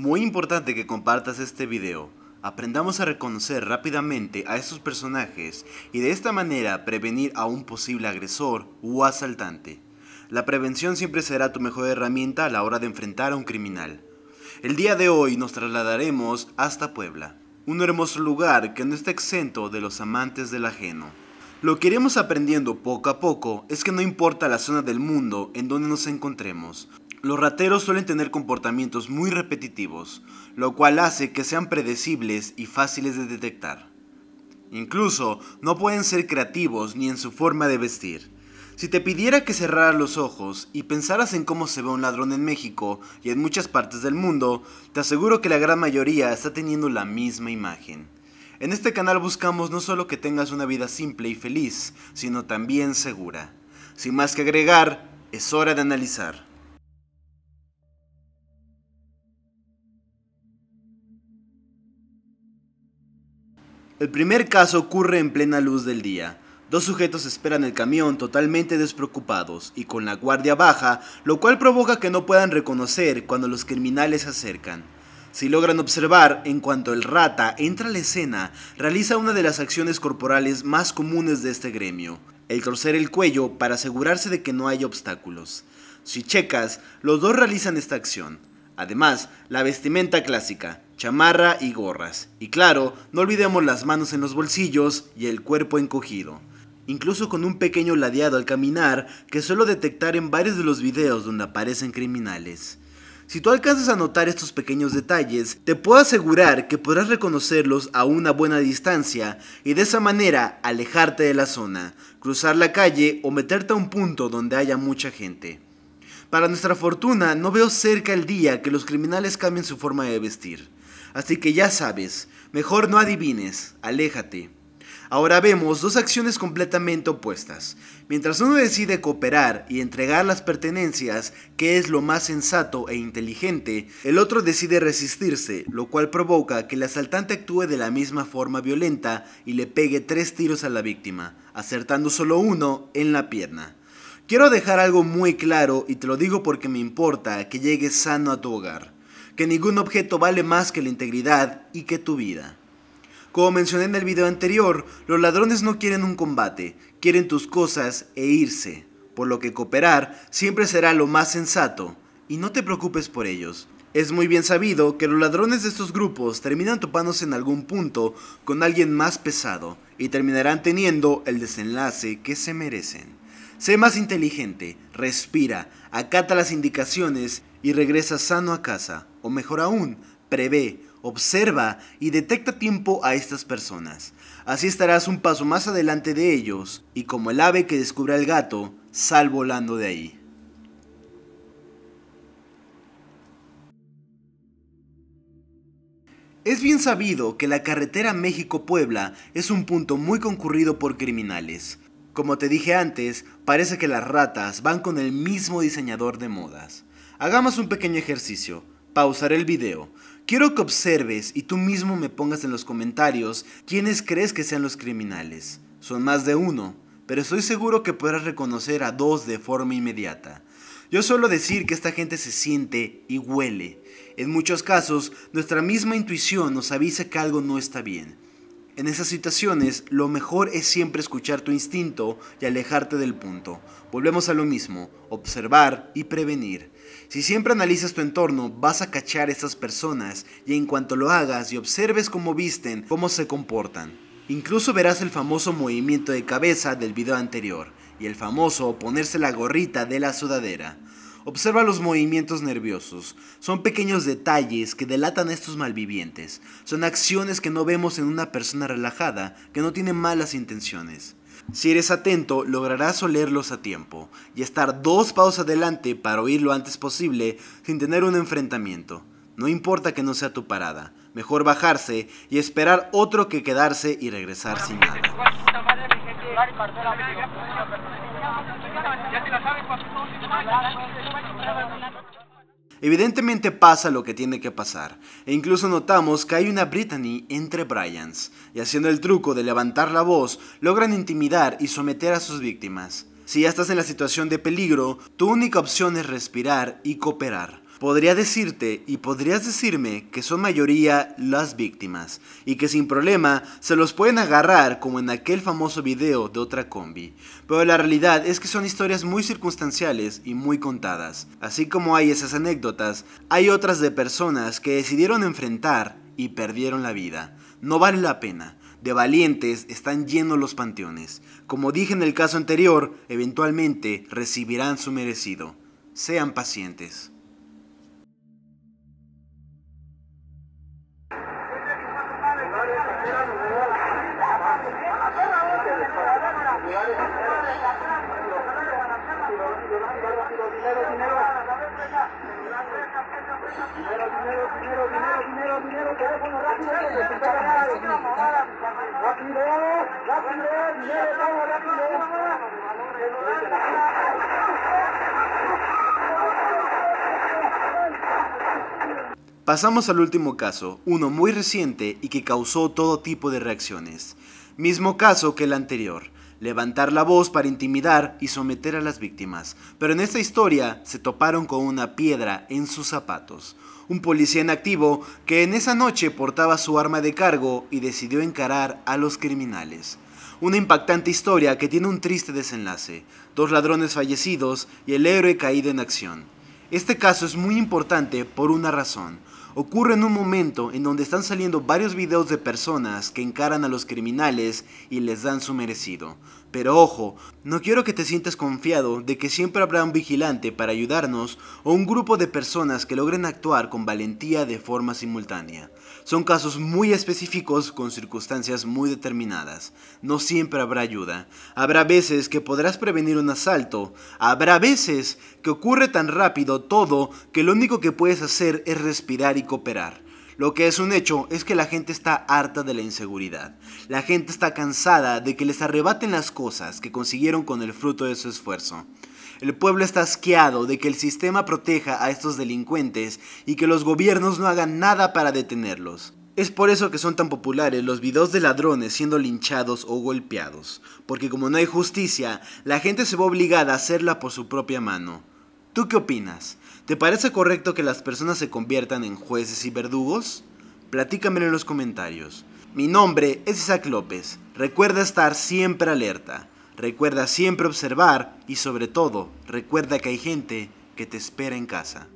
Muy importante que compartas este video. Aprendamos a reconocer rápidamente a estos personajes y de esta manera prevenir a un posible agresor u asaltante. La prevención siempre será tu mejor herramienta a la hora de enfrentar a un criminal. El día de hoy nos trasladaremos hasta Puebla, un hermoso lugar que no está exento de los amantes del ajeno. Lo que iremos aprendiendo poco a poco es que no importa la zona del mundo en donde nos encontremos, los rateros suelen tener comportamientos muy repetitivos, lo cual hace que sean predecibles y fáciles de detectar. Incluso no pueden ser creativos ni en su forma de vestir. Si te pidiera que cerraras los ojos y pensaras en cómo se ve un ladrón en México y en muchas partes del mundo, te aseguro que la gran mayoría está teniendo la misma imagen. En este canal buscamos no solo que tengas una vida simple y feliz, sino también segura. Sin más que agregar, es hora de analizar. El primer caso ocurre en plena luz del día. Dos sujetos esperan el camión totalmente despreocupados y con la guardia baja, lo cual provoca que no puedan reconocer cuando los criminales se acercan. Si logran observar, en cuanto el rata entra a la escena, realiza una de las acciones corporales más comunes de este gremio, el torcer el cuello para asegurarse de que no hay obstáculos. Si checas, los dos realizan esta acción. Además, la vestimenta clásica, chamarra y gorras. Y claro, no olvidemos las manos en los bolsillos y el cuerpo encogido. Incluso con un pequeño ladeado al caminar que suelo detectar en varios de los videos donde aparecen criminales. Si tú alcanzas a notar estos pequeños detalles, te puedo asegurar que podrás reconocerlos a una buena distancia y de esa manera alejarte de la zona, cruzar la calle o meterte a un punto donde haya mucha gente. Para nuestra fortuna, no veo cerca el día que los criminales cambien su forma de vestir. Así que ya sabes, mejor no adivines, aléjate. Ahora vemos dos acciones completamente opuestas. Mientras uno decide cooperar y entregar las pertenencias, que es lo más sensato e inteligente, el otro decide resistirse, lo cual provoca que el asaltante actúe de la misma forma violenta y le pegue tres tiros a la víctima, acertando solo uno en la pierna. Quiero dejar algo muy claro y te lo digo porque me importa que llegues sano a tu hogar, que ningún objeto vale más que la integridad y que tu vida. Como mencioné en el video anterior, los ladrones no quieren un combate, quieren tus cosas e irse, por lo que cooperar siempre será lo más sensato, y no te preocupes por ellos. Es muy bien sabido que los ladrones de estos grupos terminan topándose en algún punto con alguien más pesado y terminarán teniendo el desenlace que se merecen. Sé más inteligente, respira, acata las indicaciones y regresa sano a casa. O mejor aún, prevé, observa y detecta tiempo a estas personas. Así estarás un paso más adelante de ellos y como el ave que descubre al gato, sal volando de ahí. Es bien sabido que la carretera México-Puebla es un punto muy concurrido por criminales. Como te dije antes, parece que las ratas van con el mismo diseñador de modas. Hagamos un pequeño ejercicio. Pausaré el video. Quiero que observes y tú mismo me pongas en los comentarios quiénes crees que sean los criminales. Son más de uno, pero estoy seguro que podrás reconocer a dos de forma inmediata. Yo suelo decir que esta gente se siente y huele. En muchos casos, nuestra misma intuición nos avisa que algo no está bien. En esas situaciones, lo mejor es siempre escuchar tu instinto y alejarte del punto. Volvemos a lo mismo, observar y prevenir. Si siempre analizas tu entorno, vas a cachar a estas personas y en cuanto lo hagas y observes cómo visten, cómo se comportan. Incluso verás el famoso movimiento de cabeza del video anterior y el famoso ponerse la gorrita de la sudadera. Observa los movimientos nerviosos. Son pequeños detalles que delatan a estos malvivientes. Son acciones que no vemos en una persona relajada, que no tiene malas intenciones. Si eres atento, lograrás olerlos a tiempo y estar dos pasos adelante para oír lo antes posible sin tener un enfrentamiento. No importa que no sea tu parada, mejor bajarse y esperar otro que quedarse y regresar sin nada. Evidentemente pasa lo que tiene que pasar, e incluso notamos que hay una Brittany entre Bryans, y haciendo el truco de levantar la voz, logran intimidar y someter a sus víctimas. Si ya estás en la situación de peligro, tu única opción es respirar y cooperar podría decirte y podrías decirme que son mayoría las víctimas y que sin problema se los pueden agarrar como en aquel famoso video de otra combi. Pero la realidad es que son historias muy circunstanciales y muy contadas. Así como hay esas anécdotas, hay otras de personas que decidieron enfrentar y perdieron la vida. No vale la pena. De valientes están llenos los panteones. Como dije en el caso anterior, eventualmente recibirán su merecido. Sean pacientes. Pasamos al último caso, uno muy reciente y que causó todo tipo de reacciones. Mismo caso que el anterior, levantar la voz para intimidar y someter a las víctimas. Pero en esta historia se toparon con una piedra en sus zapatos. Un policía en activo que en esa noche portaba su arma de cargo y decidió encarar a los criminales. Una impactante historia que tiene un triste desenlace, dos ladrones fallecidos y el héroe caído en acción. Este caso es muy importante por una razón ocurre en un momento en donde están saliendo varios videos de personas que encaran a los criminales y les dan su merecido. Pero ojo, no quiero que te sientas confiado de que siempre habrá un vigilante para ayudarnos o un grupo de personas que logren actuar con valentía de forma simultánea. Son casos muy específicos con circunstancias muy determinadas. No siempre habrá ayuda. Habrá veces que podrás prevenir un asalto. Habrá veces que ocurre tan rápido todo que lo único que puedes hacer es respirar y cooperar. Lo que es un hecho es que la gente está harta de la inseguridad. La gente está cansada de que les arrebaten las cosas que consiguieron con el fruto de su esfuerzo. El pueblo está asqueado de que el sistema proteja a estos delincuentes y que los gobiernos no hagan nada para detenerlos. Es por eso que son tan populares los videos de ladrones siendo linchados o golpeados, porque como no hay justicia, la gente se ve obligada a hacerla por su propia mano. ¿Tú qué opinas? ¿Te parece correcto que las personas se conviertan en jueces y verdugos? Platícamelo en los comentarios. Mi nombre es Isaac López. Recuerda estar siempre alerta. Recuerda siempre observar y sobre todo, recuerda que hay gente que te espera en casa.